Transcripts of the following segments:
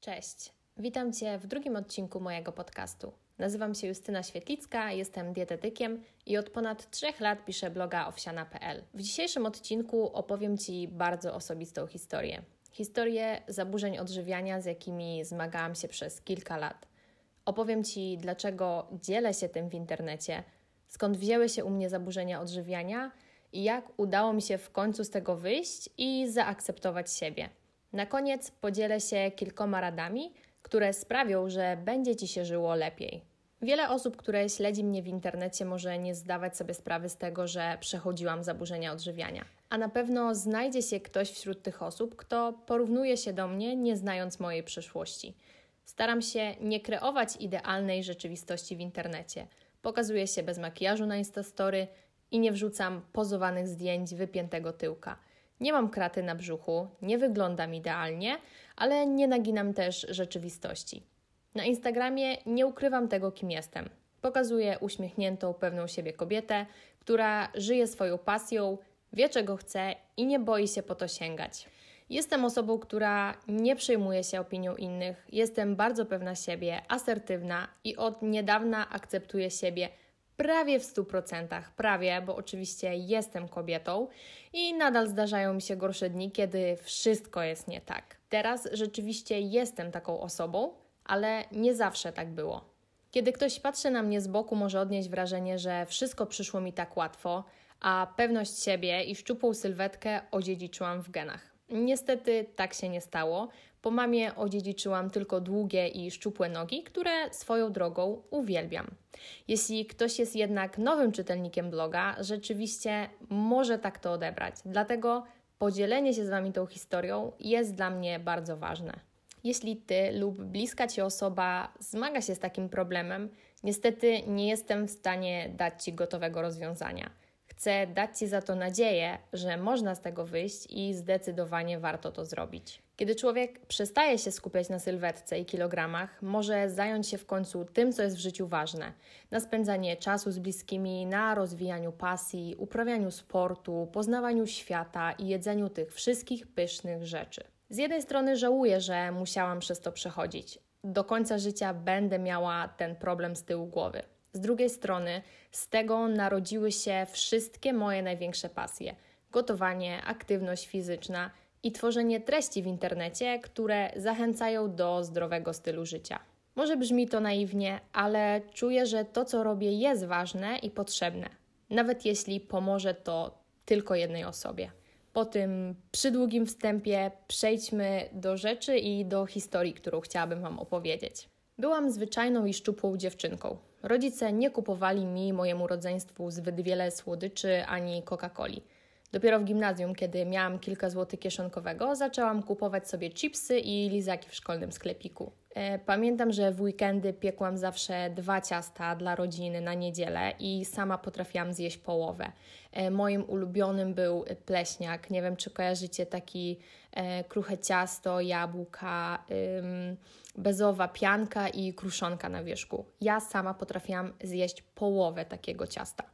Cześć, witam Cię w drugim odcinku mojego podcastu. Nazywam się Justyna Świetlicka, jestem dietetykiem i od ponad trzech lat piszę bloga owsiana.pl. W dzisiejszym odcinku opowiem Ci bardzo osobistą historię. Historię zaburzeń odżywiania, z jakimi zmagałam się przez kilka lat. Opowiem Ci, dlaczego dzielę się tym w internecie, skąd wzięły się u mnie zaburzenia odżywiania i jak udało mi się w końcu z tego wyjść i zaakceptować siebie. Na koniec podzielę się kilkoma radami, które sprawią, że będzie ci się żyło lepiej. Wiele osób, które śledzi mnie w internecie, może nie zdawać sobie sprawy z tego, że przechodziłam zaburzenia odżywiania. A na pewno znajdzie się ktoś wśród tych osób, kto porównuje się do mnie, nie znając mojej przeszłości. Staram się nie kreować idealnej rzeczywistości w internecie. Pokazuję się bez makijażu na Instastory i nie wrzucam pozowanych zdjęć wypiętego tyłka. Nie mam kraty na brzuchu, nie wyglądam idealnie, ale nie naginam też rzeczywistości. Na Instagramie nie ukrywam tego, kim jestem. Pokazuję uśmiechniętą, pewną siebie kobietę, która żyje swoją pasją, wie czego chce i nie boi się po to sięgać. Jestem osobą, która nie przejmuje się opinią innych, jestem bardzo pewna siebie, asertywna i od niedawna akceptuję siebie prawie w 100%, prawie, bo oczywiście jestem kobietą i nadal zdarzają mi się gorsze dni, kiedy wszystko jest nie tak. Teraz rzeczywiście jestem taką osobą, ale nie zawsze tak było. Kiedy ktoś patrzy na mnie z boku, może odnieść wrażenie, że wszystko przyszło mi tak łatwo, a pewność siebie i szczupłą sylwetkę odziedziczyłam w genach. Niestety tak się nie stało. Po mamie odziedziczyłam tylko długie i szczupłe nogi, które swoją drogą uwielbiam. Jeśli ktoś jest jednak nowym czytelnikiem bloga, rzeczywiście może tak to odebrać. Dlatego podzielenie się z Wami tą historią jest dla mnie bardzo ważne. Jeśli ty lub bliska ci osoba zmaga się z takim problemem, niestety nie jestem w stanie dać ci gotowego rozwiązania. Chcę dać ci za to nadzieję, że można z tego wyjść i zdecydowanie warto to zrobić. Kiedy człowiek przestaje się skupiać na sylwetce i kilogramach, może zająć się w końcu tym, co jest w życiu ważne: na spędzanie czasu z bliskimi, na rozwijaniu pasji, uprawianiu sportu, poznawaniu świata i jedzeniu tych wszystkich pysznych rzeczy. Z jednej strony żałuję, że musiałam przez to przechodzić. Do końca życia będę miała ten problem z tyłu głowy. Z drugiej strony, z tego narodziły się wszystkie moje największe pasje: gotowanie, aktywność fizyczna i tworzenie treści w internecie, które zachęcają do zdrowego stylu życia. Może brzmi to naiwnie, ale czuję, że to, co robię, jest ważne i potrzebne, nawet jeśli pomoże to tylko jednej osobie. Po tym przydługim wstępie przejdźmy do rzeczy i do historii, którą chciałabym Wam opowiedzieć. Byłam zwyczajną i szczupłą dziewczynką. Rodzice nie kupowali mi, mojemu rodzeństwu, zbyt wiele słodyczy ani Coca-Coli. Dopiero w gimnazjum, kiedy miałam kilka złotych kieszonkowego, zaczęłam kupować sobie chipsy i lizaki w szkolnym sklepiku. E, pamiętam, że w weekendy piekłam zawsze dwa ciasta dla rodziny na niedzielę i sama potrafiłam zjeść połowę. E, moim ulubionym był pleśniak. Nie wiem, czy kojarzycie taki e, kruche ciasto, jabłka, bezowa pianka i kruszonka na wierzchu. Ja sama potrafiłam zjeść połowę takiego ciasta.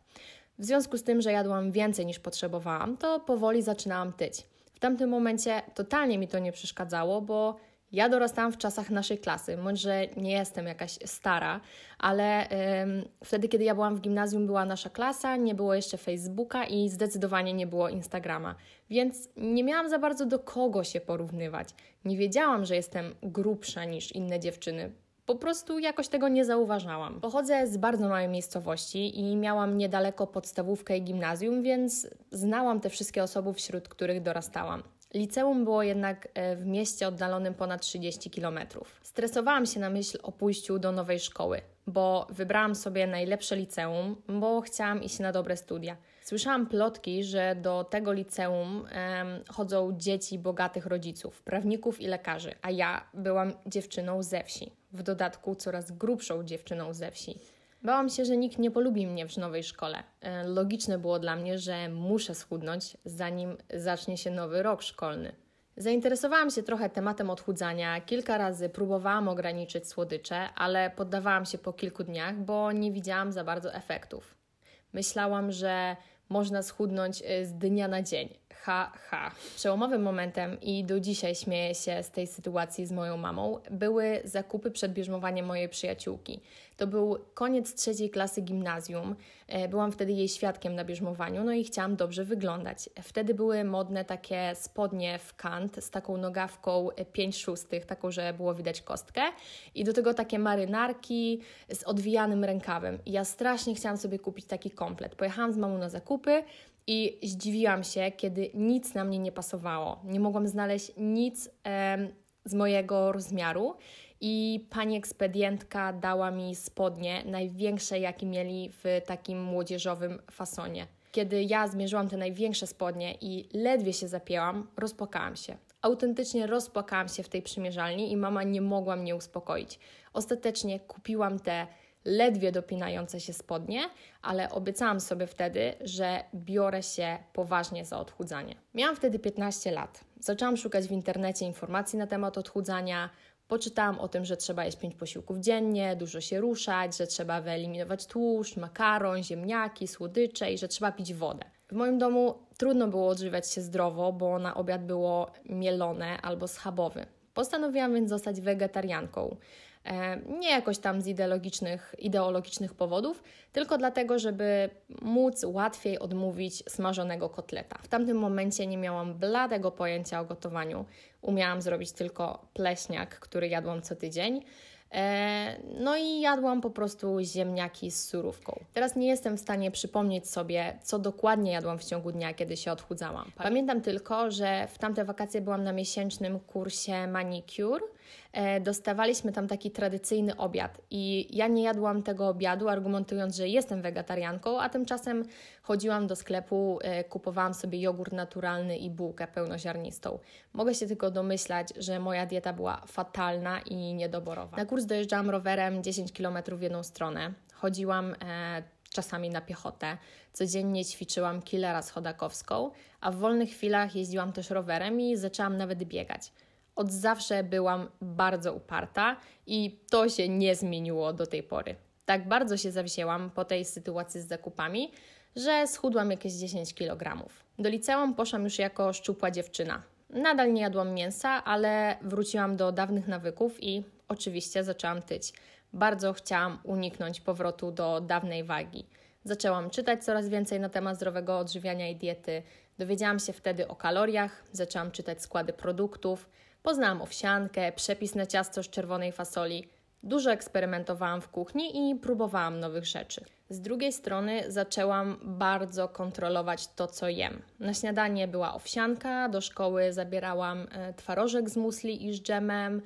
W związku z tym, że jadłam więcej niż potrzebowałam, to powoli zaczynałam tyć. W tamtym momencie totalnie mi to nie przeszkadzało, bo ja dorastałam w czasach naszej klasy, może nie jestem jakaś stara, ale ym, wtedy, kiedy ja byłam w gimnazjum, była nasza klasa, nie było jeszcze Facebooka i zdecydowanie nie było Instagrama, więc nie miałam za bardzo do kogo się porównywać. Nie wiedziałam, że jestem grubsza niż inne dziewczyny. Po prostu jakoś tego nie zauważałam. Pochodzę z bardzo małej miejscowości i miałam niedaleko podstawówkę i gimnazjum, więc znałam te wszystkie osoby, wśród których dorastałam. Liceum było jednak e, w mieście oddalonym ponad 30 km. Stresowałam się na myśl o pójściu do nowej szkoły, bo wybrałam sobie najlepsze liceum, bo chciałam iść na dobre studia. Słyszałam plotki, że do tego liceum em, chodzą dzieci bogatych rodziców, prawników i lekarzy, a ja byłam dziewczyną ze wsi w dodatku coraz grubszą dziewczyną ze wsi. Bałam się, że nikt nie polubi mnie w nowej szkole. E, logiczne było dla mnie, że muszę schudnąć, zanim zacznie się nowy rok szkolny. Zainteresowałam się trochę tematem odchudzania, kilka razy próbowałam ograniczyć słodycze, ale poddawałam się po kilku dniach, bo nie widziałam za bardzo efektów. Myślałam, że można schudnąć e, z dnia na dzień, ha, ha. Przełomowym momentem i do dzisiaj śmieję się z tej sytuacji z moją mamą były zakupy przed bierzmowaniem mojej przyjaciółki. To był koniec trzeciej klasy gimnazjum. E, byłam wtedy jej świadkiem na bierzmowaniu, no i chciałam dobrze wyglądać. Wtedy były modne takie spodnie w kant z taką nogawką 5 szóstych, taką, że było widać kostkę i do tego takie marynarki z odwijanym rękawem. I ja strasznie chciałam sobie kupić taki komplet. Pojechałam z mamą na zakupy, i zdziwiłam się, kiedy nic na mnie nie pasowało. Nie mogłam znaleźć nic e, z mojego rozmiaru. I pani ekspedientka dała mi spodnie, największe jakie mieli w takim młodzieżowym fasonie. Kiedy ja zmierzyłam te największe spodnie i ledwie się zapięłam, rozpłakałam się. Autentycznie rozpłakałam się w tej przymierzalni i mama nie mogła mnie uspokoić. Ostatecznie kupiłam te ledwie dopinające się spodnie, ale obiecałam sobie wtedy, że biorę się poważnie za odchudzanie. Miałam wtedy 15 lat. Zaczęłam szukać w internecie informacji na temat odchudzania. Poczytałam o tym, że trzeba jeść 5 posiłków dziennie, dużo się ruszać, że trzeba wyeliminować tłuszcz, makaron, ziemniaki, słodycze i że trzeba pić wodę. W moim domu trudno było odżywiać się zdrowo, bo na obiad było mielone albo schabowy. Postanowiłam więc zostać wegetarianką. E, nie jakoś tam z ideologicznych, ideologicznych powodów, tylko dlatego, żeby móc łatwiej odmówić smażonego kotleta. W tamtym momencie nie miałam bladego pojęcia o gotowaniu. Umiałam zrobić tylko pleśniak, który jadłam co tydzień. E, no i jadłam po prostu ziemniaki z surówką. Teraz nie jestem w stanie przypomnieć sobie, co dokładnie jadłam w ciągu dnia, kiedy się odchudzałam. Tak. Pamiętam tylko, że w tamte wakacje byłam na miesięcznym kursie manicure E, dostawaliśmy tam taki tradycyjny obiad. I ja nie jadłam tego obiadu, argumentując, że jestem wegetarianką, a tymczasem chodziłam do sklepu, e, kupowałam sobie jogurt naturalny i bułkę pełnoziarnistą. Mogę się tylko domyślać, że moja dieta była fatalna i niedoborowa. Na kurs dojeżdżałam rowerem 10 km w jedną stronę. Chodziłam e, czasami na piechotę. Codziennie ćwiczyłam kilera z chodakowską, a w wolnych chwilach jeździłam też rowerem i zaczęłam nawet biegać. Od zawsze byłam bardzo uparta i to się nie zmieniło do tej pory. Tak bardzo się zawzięłam po tej sytuacji z zakupami, że schudłam jakieś 10 kg. Do liceum poszłam już jako szczupła dziewczyna. Nadal nie jadłam mięsa, ale wróciłam do dawnych nawyków i oczywiście zaczęłam tyć. Bardzo chciałam uniknąć powrotu do dawnej wagi. Zaczęłam czytać coraz więcej na temat zdrowego odżywiania i diety. Dowiedziałam się wtedy o kaloriach, zaczęłam czytać składy produktów, Poznałam owsiankę, przepis na ciasto z czerwonej fasoli. Dużo eksperymentowałam w kuchni i próbowałam nowych rzeczy. Z drugiej strony zaczęłam bardzo kontrolować to, co jem. Na śniadanie była owsianka, do szkoły zabierałam e, twarożek z musli i z dżemem.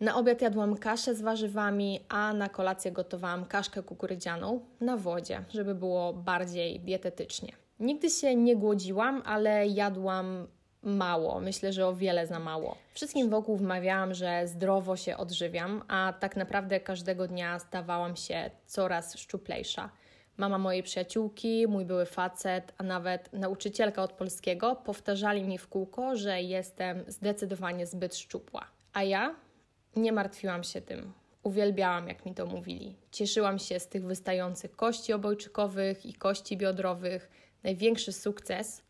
Na obiad jadłam kaszę z warzywami, a na kolację gotowałam kaszkę kukurydzianą na wodzie, żeby było bardziej dietetycznie. Nigdy się nie głodziłam, ale jadłam mało. Myślę, że o wiele za mało. Wszystkim wokół wmawiałam, że zdrowo się odżywiam, a tak naprawdę każdego dnia stawałam się coraz szczuplejsza. Mama mojej przyjaciółki, mój były facet, a nawet nauczycielka od polskiego powtarzali mi w kółko, że jestem zdecydowanie zbyt szczupła. A ja nie martwiłam się tym. Uwielbiałam, jak mi to mówili. Cieszyłam się z tych wystających kości obojczykowych i kości biodrowych. Największy sukces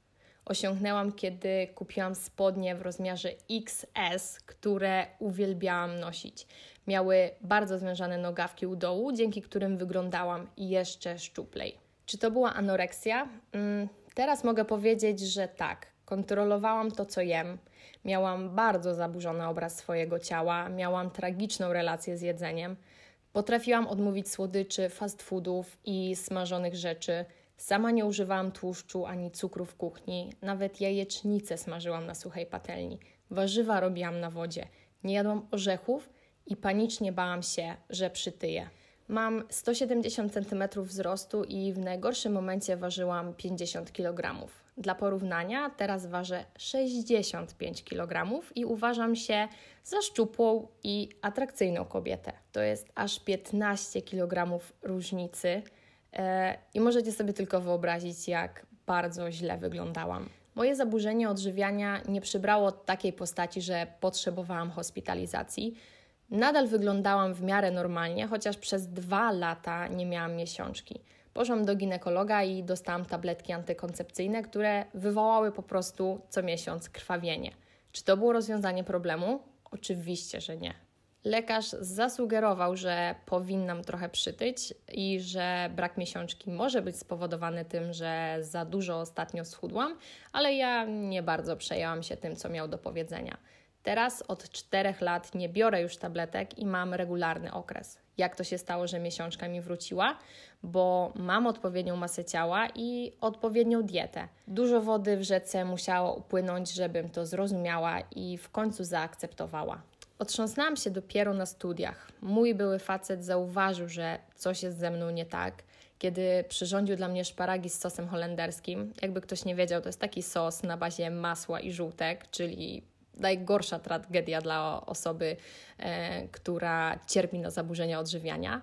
osiągnęłam, kiedy kupiłam spodnie w rozmiarze XS, które uwielbiałam nosić. Miały bardzo zwężane nogawki u dołu, dzięki którym wyglądałam jeszcze szczuplej. Czy to była anoreksja? Mm, teraz mogę powiedzieć, że tak. Kontrolowałam to, co jem. Miałam bardzo zaburzony obraz swojego ciała, miałam tragiczną relację z jedzeniem. Potrafiłam odmówić słodyczy, fast foodów i smażonych rzeczy Sama nie używałam tłuszczu ani cukru w kuchni, nawet jajecznicę smażyłam na suchej patelni, warzywa robiłam na wodzie, nie jadłam orzechów i panicznie bałam się, że przytyję. Mam 170 cm wzrostu i w najgorszym momencie ważyłam 50 kg. Dla porównania teraz ważę 65 kg i uważam się za szczupłą i atrakcyjną kobietę. To jest aż 15 kg różnicy E, I możecie sobie tylko wyobrazić, jak bardzo źle wyglądałam. Moje zaburzenie odżywiania nie przybrało takiej postaci, że potrzebowałam hospitalizacji. Nadal wyglądałam w miarę normalnie, chociaż przez dwa lata nie miałam miesiączki. Poszłam do ginekologa i dostałam tabletki antykoncepcyjne, które wywołały po prostu co miesiąc krwawienie. Czy to było rozwiązanie problemu? Oczywiście, że nie. Lekarz zasugerował, że powinnam trochę przytyć i że brak miesiączki może być spowodowany tym, że za dużo ostatnio schudłam, ale ja nie bardzo przejęłam się tym, co miał do powiedzenia. Teraz od czterech lat nie biorę już tabletek i mam regularny okres. Jak to się stało, że miesiączka mi wróciła? Bo mam odpowiednią masę ciała i odpowiednią dietę. Dużo wody w rzece musiało upłynąć, żebym to zrozumiała i w końcu zaakceptowała. Otrząsnęłam się dopiero na studiach. Mój były facet zauważył, że coś jest ze mną nie tak, kiedy przyrządził dla mnie szparagi z sosem holenderskim. Jakby ktoś nie wiedział, to jest taki sos na bazie masła i żółtek, czyli najgorsza tragedia dla osoby, e, która cierpi na zaburzenia odżywiania.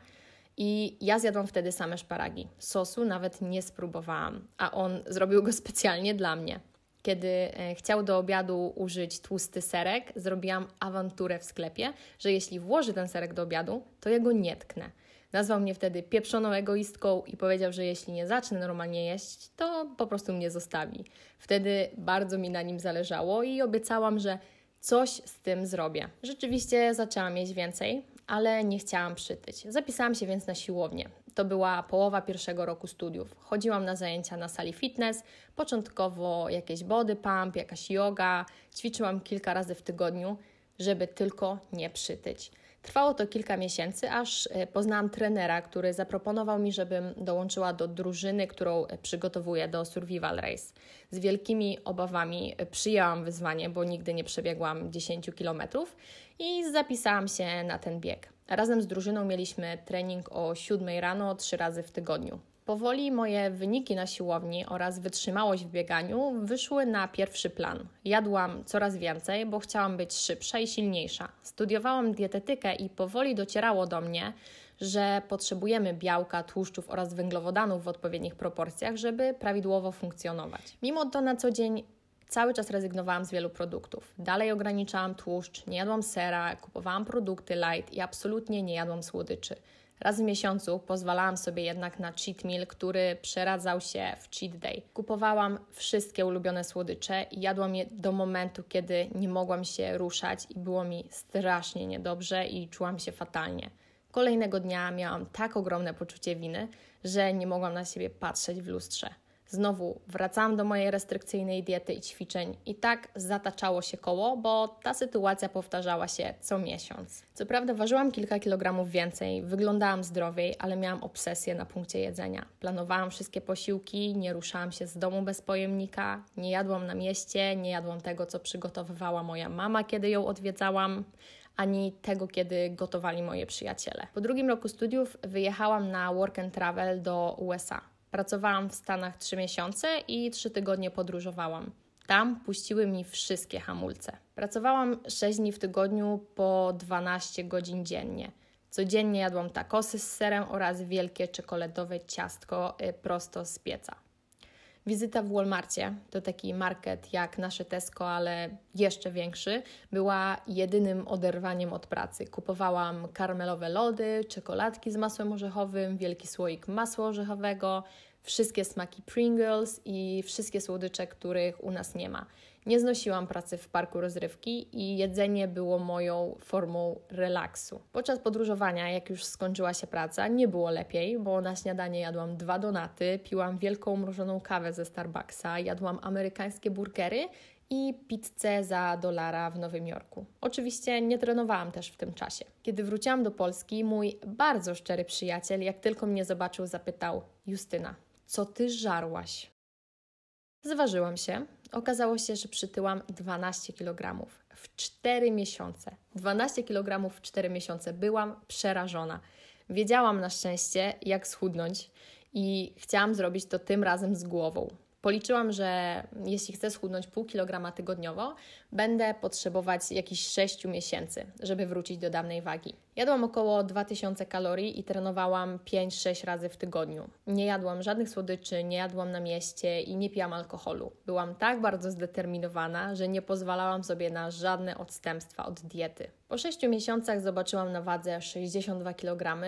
I ja zjadłam wtedy same szparagi. Sosu nawet nie spróbowałam, a on zrobił go specjalnie dla mnie kiedy e, chciał do obiadu użyć tłusty serek, zrobiłam awanturę w sklepie, że jeśli włoży ten serek do obiadu, to jego ja nie tknę. Nazwał mnie wtedy pieprzoną egoistką i powiedział, że jeśli nie zacznę normalnie jeść, to po prostu mnie zostawi. Wtedy bardzo mi na nim zależało i obiecałam, że coś z tym zrobię. Rzeczywiście zaczęłam jeść więcej, ale nie chciałam przytyć. Zapisałam się więc na siłownię. To była połowa pierwszego roku studiów. Chodziłam na zajęcia na sali fitness, początkowo jakieś body pump, jakaś yoga, ćwiczyłam kilka razy w tygodniu, żeby tylko nie przytyć. Trwało to kilka miesięcy, aż e, poznałam trenera, który zaproponował mi, żebym dołączyła do drużyny, którą e, przygotowuję do Survival Race. Z wielkimi obawami e, przyjęłam wyzwanie, bo nigdy nie przebiegłam 10 km i zapisałam się na ten bieg. Razem z drużyną mieliśmy trening o 7 rano trzy razy w tygodniu. Powoli moje wyniki na siłowni oraz wytrzymałość w bieganiu wyszły na pierwszy plan. Jadłam coraz więcej, bo chciałam być szybsza i silniejsza. Studiowałam dietetykę i powoli docierało do mnie, że potrzebujemy białka, tłuszczów oraz węglowodanów w odpowiednich proporcjach, żeby prawidłowo funkcjonować. Mimo to na co dzień cały czas rezygnowałam z wielu produktów. Dalej ograniczałam tłuszcz, nie jadłam sera, kupowałam produkty light i absolutnie nie jadłam słodyczy. Raz w miesiącu pozwalałam sobie jednak na cheat meal, który przeradzał się w cheat day. Kupowałam wszystkie ulubione słodycze i jadłam je do momentu, kiedy nie mogłam się ruszać i było mi strasznie niedobrze i czułam się fatalnie. Kolejnego dnia miałam tak ogromne poczucie winy, że nie mogłam na siebie patrzeć w lustrze. Znowu wracałam do mojej restrykcyjnej diety i ćwiczeń i tak zataczało się koło, bo ta sytuacja powtarzała się co miesiąc. Co prawda ważyłam kilka kilogramów więcej, wyglądałam zdrowiej, ale miałam obsesję na punkcie jedzenia. Planowałam wszystkie posiłki, nie ruszałam się z domu bez pojemnika, nie jadłam na mieście, nie jadłam tego, co przygotowywała moja mama, kiedy ją odwiedzałam ani tego, kiedy gotowali moje przyjaciele. Po drugim roku studiów wyjechałam na work and travel do USA. Pracowałam w Stanach 3 miesiące i 3 tygodnie podróżowałam. Tam puściły mi wszystkie hamulce. Pracowałam 6 dni w tygodniu po 12 godzin dziennie. Codziennie jadłam takosy z serem oraz wielkie czekoladowe ciastko y, prosto z pieca. Wizyta w Walmartie, to taki market jak nasze Tesco, ale jeszcze większy, była jedynym oderwaniem od pracy. Kupowałam karmelowe lody, czekoladki z masłem orzechowym, wielki słoik masła orzechowego, wszystkie smaki Pringles i wszystkie słodycze, których u nas nie ma. Nie znosiłam pracy w parku rozrywki i jedzenie było moją formą relaksu. Podczas podróżowania, jak już skończyła się praca, nie było lepiej, bo na śniadanie jadłam dwa donaty, piłam wielką mrożoną kawę ze Starbucksa, jadłam amerykańskie burgery i pizzę za dolara w Nowym Jorku. Oczywiście nie trenowałam też w tym czasie. Kiedy wróciłam do Polski, mój bardzo szczery przyjaciel, jak tylko mnie zobaczył, zapytał: Justyna, co ty żarłaś? Zważyłam się. Okazało się, że przytyłam 12 kg w 4 miesiące. 12 kg w 4 miesiące. Byłam przerażona. Wiedziałam na szczęście, jak schudnąć i chciałam zrobić to tym razem z głową. Policzyłam, że jeśli chcę schudnąć pół kilograma tygodniowo, będę potrzebować jakichś 6 miesięcy, żeby wrócić do dawnej wagi. Jadłam około 2000 kalorii i trenowałam 5-6 razy w tygodniu. Nie jadłam żadnych słodyczy, nie jadłam na mieście i nie piłam alkoholu. Byłam tak bardzo zdeterminowana, że nie pozwalałam sobie na żadne odstępstwa od diety. Po 6 miesiącach zobaczyłam na wadze 62 kg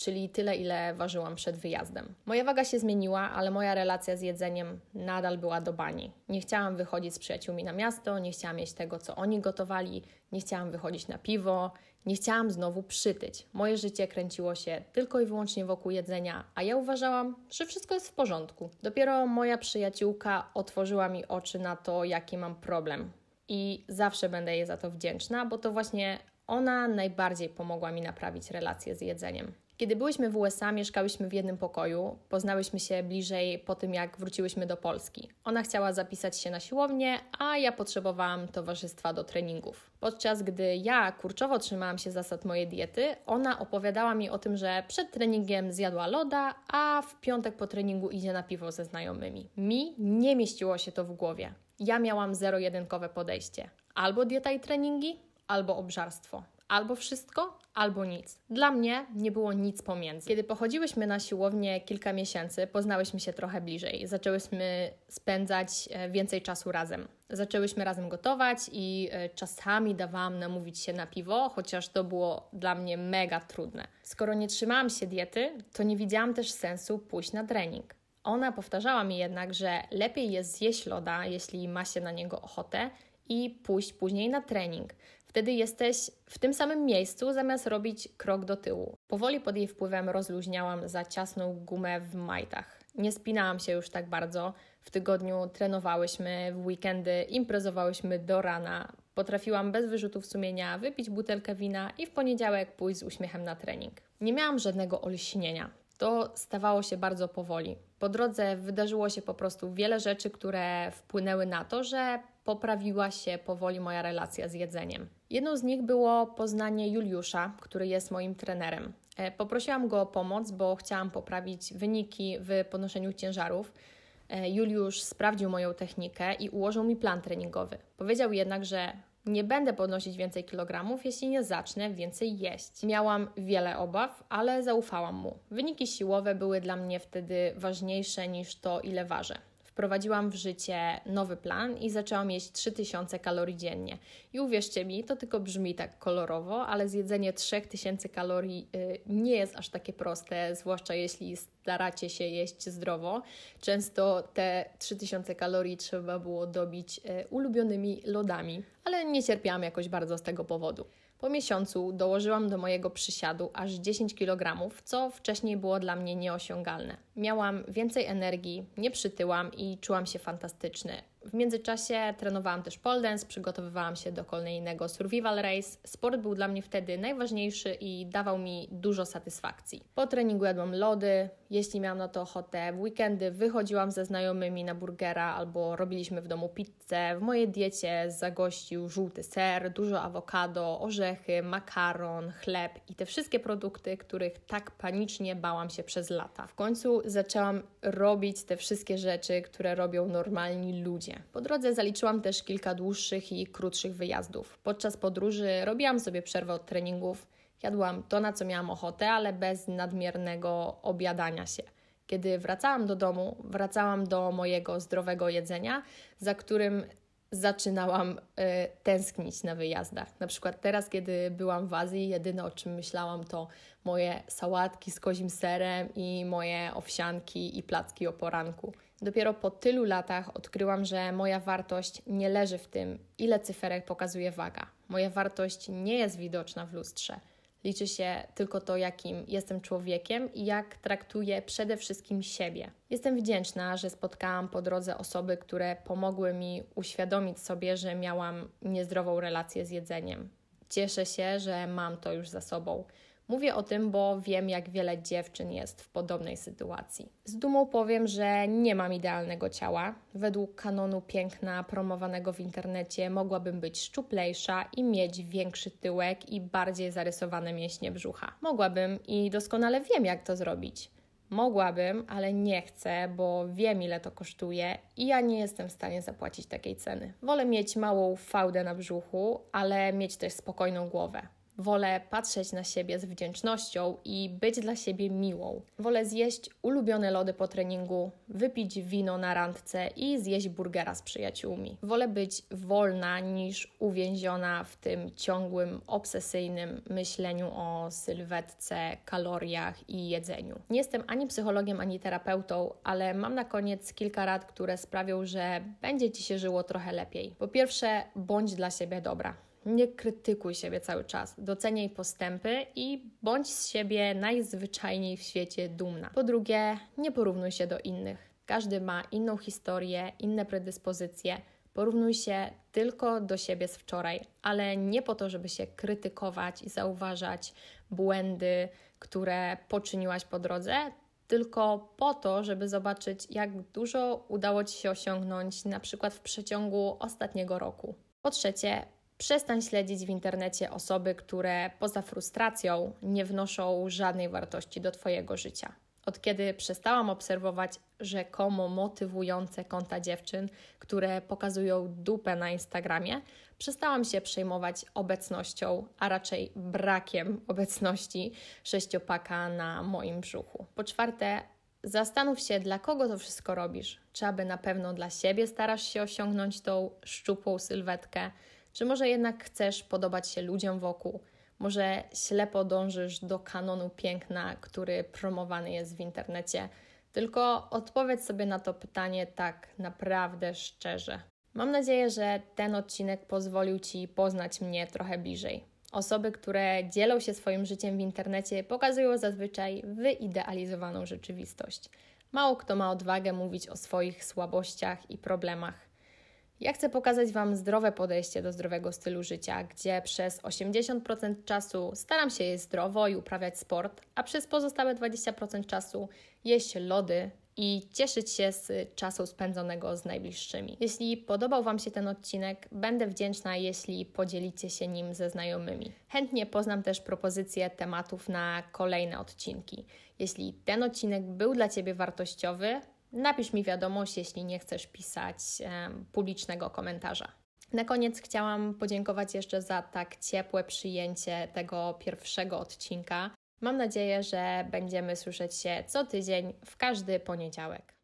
czyli tyle, ile ważyłam przed wyjazdem. Moja waga się zmieniła, ale moja relacja z jedzeniem nadal była do bani. Nie chciałam wychodzić z przyjaciółmi na miasto, nie chciałam jeść tego, co oni gotowali, nie chciałam wychodzić na piwo, nie chciałam znowu przytyć. Moje życie kręciło się tylko i wyłącznie wokół jedzenia, a ja uważałam, że wszystko jest w porządku. Dopiero moja przyjaciółka otworzyła mi oczy na to, jaki mam problem. I zawsze będę jej za to wdzięczna, bo to właśnie ona najbardziej pomogła mi naprawić relację z jedzeniem. Kiedy byłyśmy w USA, mieszkałyśmy w jednym pokoju, poznałyśmy się bliżej po tym, jak wróciłyśmy do Polski. Ona chciała zapisać się na siłownię, a ja potrzebowałam towarzystwa do treningów. Podczas gdy ja kurczowo trzymałam się zasad mojej diety, ona opowiadała mi o tym, że przed treningiem zjadła loda, a w piątek po treningu idzie na piwo ze znajomymi. Mi nie mieściło się to w głowie. Ja miałam zero-jedynkowe podejście. Albo dieta i treningi, albo obżarstwo albo wszystko, albo nic. Dla mnie nie było nic pomiędzy. Kiedy pochodziłyśmy na siłownię kilka miesięcy, poznałyśmy się trochę bliżej. Zaczęłyśmy spędzać e, więcej czasu razem. Zaczęłyśmy razem gotować i e, czasami dawałam namówić się na piwo, chociaż to było dla mnie mega trudne. Skoro nie trzymałam się diety, to nie widziałam też sensu pójść na trening. Ona powtarzała mi jednak, że lepiej jest zjeść loda, jeśli ma się na niego ochotę, i pójść później na trening. Wtedy jesteś w tym samym miejscu, zamiast robić krok do tyłu. Powoli pod jej wpływem rozluźniałam za ciasną gumę w majtach. Nie spinałam się już tak bardzo. W tygodniu trenowałyśmy, w weekendy imprezowałyśmy do rana. Potrafiłam bez wyrzutów sumienia wypić butelkę wina i w poniedziałek pójść z uśmiechem na trening. Nie miałam żadnego olśnienia. To stawało się bardzo powoli. Po drodze wydarzyło się po prostu wiele rzeczy, które wpłynęły na to, że poprawiła się powoli moja relacja z jedzeniem. Jedną z nich było poznanie Juliusza, który jest moim trenerem. E, poprosiłam go o pomoc, bo chciałam poprawić wyniki w podnoszeniu ciężarów. E, Juliusz sprawdził moją technikę i ułożył mi plan treningowy. Powiedział jednak, że nie będę podnosić więcej kilogramów, jeśli nie zacznę więcej jeść. Miałam wiele obaw, ale zaufałam mu. Wyniki siłowe były dla mnie wtedy ważniejsze niż to, ile ważę. Wprowadziłam w życie nowy plan i zaczęłam jeść 3000 kalorii dziennie. I uwierzcie mi, to tylko brzmi tak kolorowo, ale zjedzenie 3000 kalorii y, nie jest aż takie proste, zwłaszcza jeśli staracie się jeść zdrowo. Często te 3000 kalorii trzeba było dobić y, ulubionymi lodami, ale nie cierpiałam jakoś bardzo z tego powodu. Po miesiącu dołożyłam do mojego przysiadu aż 10 kg, co wcześniej było dla mnie nieosiągalne. Miałam więcej energii, nie przytyłam i czułam się fantastycznie. W międzyczasie trenowałam też pole dance, przygotowywałam się do kolejnego survival race. Sport był dla mnie wtedy najważniejszy i dawał mi dużo satysfakcji. Po treningu jadłam lody, jeśli miałam na to ochotę. W weekendy wychodziłam ze znajomymi na burgera albo robiliśmy w domu pizzę. W mojej diecie zagościł żółty ser, dużo awokado, orzechy, makaron, chleb i te wszystkie produkty, których tak panicznie bałam się przez lata. W końcu zaczęłam robić te wszystkie rzeczy, które robią normalni ludzie. Po drodze zaliczyłam też kilka dłuższych i krótszych wyjazdów. Podczas podróży robiłam sobie przerwę od treningów Jadłam to, na co miałam ochotę, ale bez nadmiernego obiadania się. Kiedy wracałam do domu, wracałam do mojego zdrowego jedzenia, za którym zaczynałam y, tęsknić na wyjazdach. Na przykład teraz, kiedy byłam w Azji, jedyne o czym myślałam to moje sałatki z kozim serem i moje owsianki i placki o poranku. Dopiero po tylu latach odkryłam, że moja wartość nie leży w tym, ile cyferek pokazuje waga. Moja wartość nie jest widoczna w lustrze. Liczy się tylko to, jakim jestem człowiekiem i jak traktuję przede wszystkim siebie. Jestem wdzięczna, że spotkałam po drodze osoby, które pomogły mi uświadomić sobie, że miałam niezdrową relację z jedzeniem. Cieszę się, że mam to już za sobą Mówię o tym, bo wiem, jak wiele dziewczyn jest w podobnej sytuacji. Z dumą powiem, że nie mam idealnego ciała. Według kanonu piękna promowanego w internecie mogłabym być szczuplejsza i mieć większy tyłek i bardziej zarysowane mięśnie brzucha. Mogłabym i doskonale wiem, jak to zrobić. Mogłabym, ale nie chcę, bo wiem ile to kosztuje i ja nie jestem w stanie zapłacić takiej ceny. Wolę mieć małą fałdę na brzuchu, ale mieć też spokojną głowę. Wolę patrzeć na siebie z wdzięcznością i być dla siebie miłą. Wolę zjeść ulubione lody po treningu, wypić wino na randce i zjeść burgera z przyjaciółmi. Wolę być wolna niż uwięziona w tym ciągłym, obsesyjnym myśleniu o sylwetce, kaloriach i jedzeniu. Nie jestem ani psychologiem, ani terapeutą, ale mam na koniec kilka rad, które sprawią, że będzie ci się żyło trochę lepiej. Po pierwsze, bądź dla siebie dobra. Nie krytykuj siebie cały czas, doceniaj postępy i bądź z siebie najzwyczajniej w świecie dumna. Po drugie, nie porównuj się do innych. Każdy ma inną historię, inne predyspozycje. Porównuj się tylko do siebie z wczoraj, ale nie po to, żeby się krytykować i zauważać błędy, które poczyniłaś po drodze, tylko po to, żeby zobaczyć, jak dużo udało Ci się osiągnąć, na przykład w przeciągu ostatniego roku. Po trzecie, Przestań śledzić w internecie osoby, które poza frustracją nie wnoszą żadnej wartości do Twojego życia. Od kiedy przestałam obserwować rzekomo motywujące konta dziewczyn, które pokazują dupę na Instagramie, przestałam się przejmować obecnością, a raczej brakiem obecności sześciopaka na moim brzuchu. Po czwarte, Zastanów się, dla kogo to wszystko robisz. Czy aby na pewno dla siebie starasz się osiągnąć tą szczupłą sylwetkę, że może jednak chcesz podobać się ludziom wokół, może ślepo dążysz do kanonu piękna, który promowany jest w internecie. Tylko odpowiedz sobie na to pytanie tak naprawdę szczerze. Mam nadzieję, że ten odcinek pozwolił Ci poznać mnie trochę bliżej. Osoby, które dzielą się swoim życiem w internecie, pokazują zazwyczaj wyidealizowaną rzeczywistość. Mało kto ma odwagę mówić o swoich słabościach i problemach. Ja chcę pokazać Wam zdrowe podejście do zdrowego stylu życia, gdzie przez 80% czasu staram się jeść zdrowo i uprawiać sport, a przez pozostałe 20% czasu jeść lody i cieszyć się z czasu spędzonego z najbliższymi. Jeśli podobał Wam się ten odcinek, będę wdzięczna, jeśli podzielicie się nim ze znajomymi. Chętnie poznam też propozycje tematów na kolejne odcinki. Jeśli ten odcinek był dla Ciebie wartościowy, Napisz mi wiadomość, jeśli nie chcesz pisać publicznego komentarza. Na koniec chciałam podziękować jeszcze za tak ciepłe przyjęcie tego pierwszego odcinka. Mam nadzieję, że będziemy słyszeć się co tydzień w każdy poniedziałek.